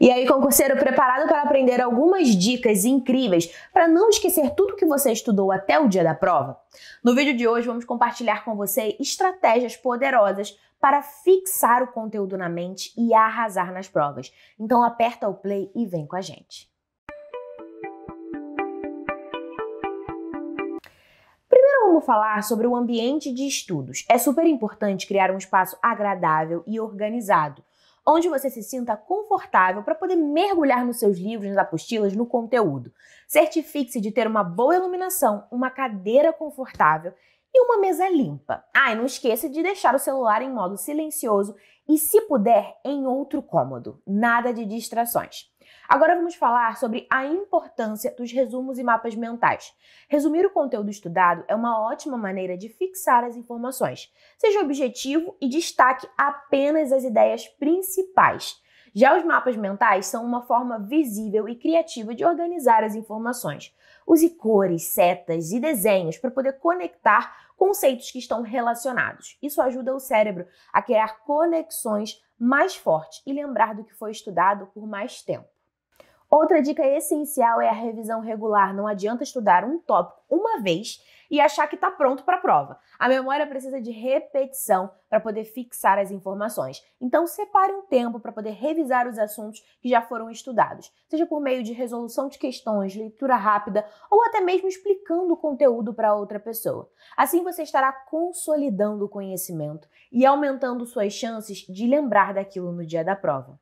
E aí, concurseiro preparado para aprender algumas dicas incríveis para não esquecer tudo que você estudou até o dia da prova? No vídeo de hoje, vamos compartilhar com você estratégias poderosas para fixar o conteúdo na mente e arrasar nas provas. Então, aperta o play e vem com a gente. vamos falar sobre o ambiente de estudos. É super importante criar um espaço agradável e organizado onde você se sinta confortável para poder mergulhar nos seus livros, nas apostilas, no conteúdo. Certifique-se de ter uma boa iluminação, uma cadeira confortável e uma mesa limpa. Ah, e não esqueça de deixar o celular em modo silencioso e, se puder, em outro cômodo. Nada de distrações. Agora vamos falar sobre a importância dos resumos e mapas mentais. Resumir o conteúdo estudado é uma ótima maneira de fixar as informações, seja objetivo e destaque apenas as ideias principais. Já os mapas mentais são uma forma visível e criativa de organizar as informações. Use cores, setas e desenhos para poder conectar conceitos que estão relacionados. Isso ajuda o cérebro a criar conexões mais fortes e lembrar do que foi estudado por mais tempo. Outra dica essencial é a revisão regular. Não adianta estudar um tópico uma vez e achar que está pronto para a prova. A memória precisa de repetição para poder fixar as informações. Então, separe um tempo para poder revisar os assuntos que já foram estudados, seja por meio de resolução de questões, leitura rápida ou até mesmo explicando o conteúdo para outra pessoa. Assim, você estará consolidando o conhecimento e aumentando suas chances de lembrar daquilo no dia da prova.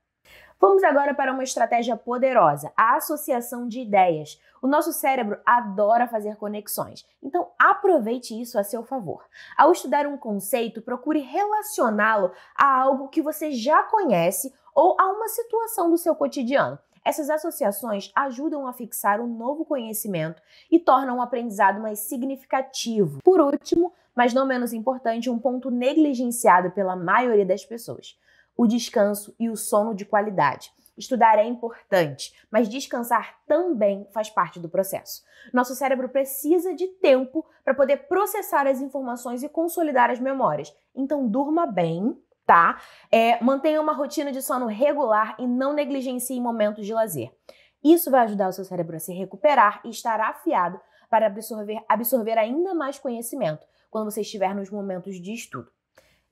Vamos agora para uma estratégia poderosa, a associação de ideias. O nosso cérebro adora fazer conexões, então aproveite isso a seu favor. Ao estudar um conceito, procure relacioná-lo a algo que você já conhece ou a uma situação do seu cotidiano. Essas associações ajudam a fixar um novo conhecimento e tornam o aprendizado mais significativo. Por último, mas não menos importante, um ponto negligenciado pela maioria das pessoas o descanso e o sono de qualidade. Estudar é importante, mas descansar também faz parte do processo. Nosso cérebro precisa de tempo para poder processar as informações e consolidar as memórias. Então, durma bem, tá? É, mantenha uma rotina de sono regular e não negligencie momentos de lazer. Isso vai ajudar o seu cérebro a se recuperar e estar afiado para absorver, absorver ainda mais conhecimento quando você estiver nos momentos de estudo.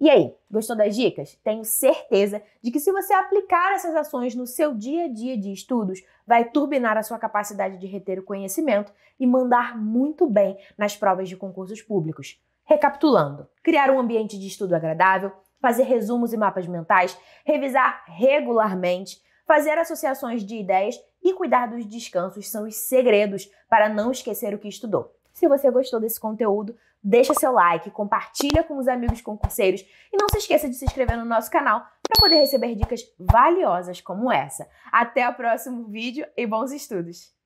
E aí, gostou das dicas? Tenho certeza de que se você aplicar essas ações no seu dia a dia de estudos, vai turbinar a sua capacidade de reter o conhecimento e mandar muito bem nas provas de concursos públicos. Recapitulando: criar um ambiente de estudo agradável, fazer resumos e mapas mentais, revisar regularmente, fazer associações de ideias e cuidar dos descansos são os segredos para não esquecer o que estudou. Se você gostou desse conteúdo, deixa seu like, compartilha com os amigos concurseiros e não se esqueça de se inscrever no nosso canal para poder receber dicas valiosas como essa. Até o próximo vídeo e bons estudos!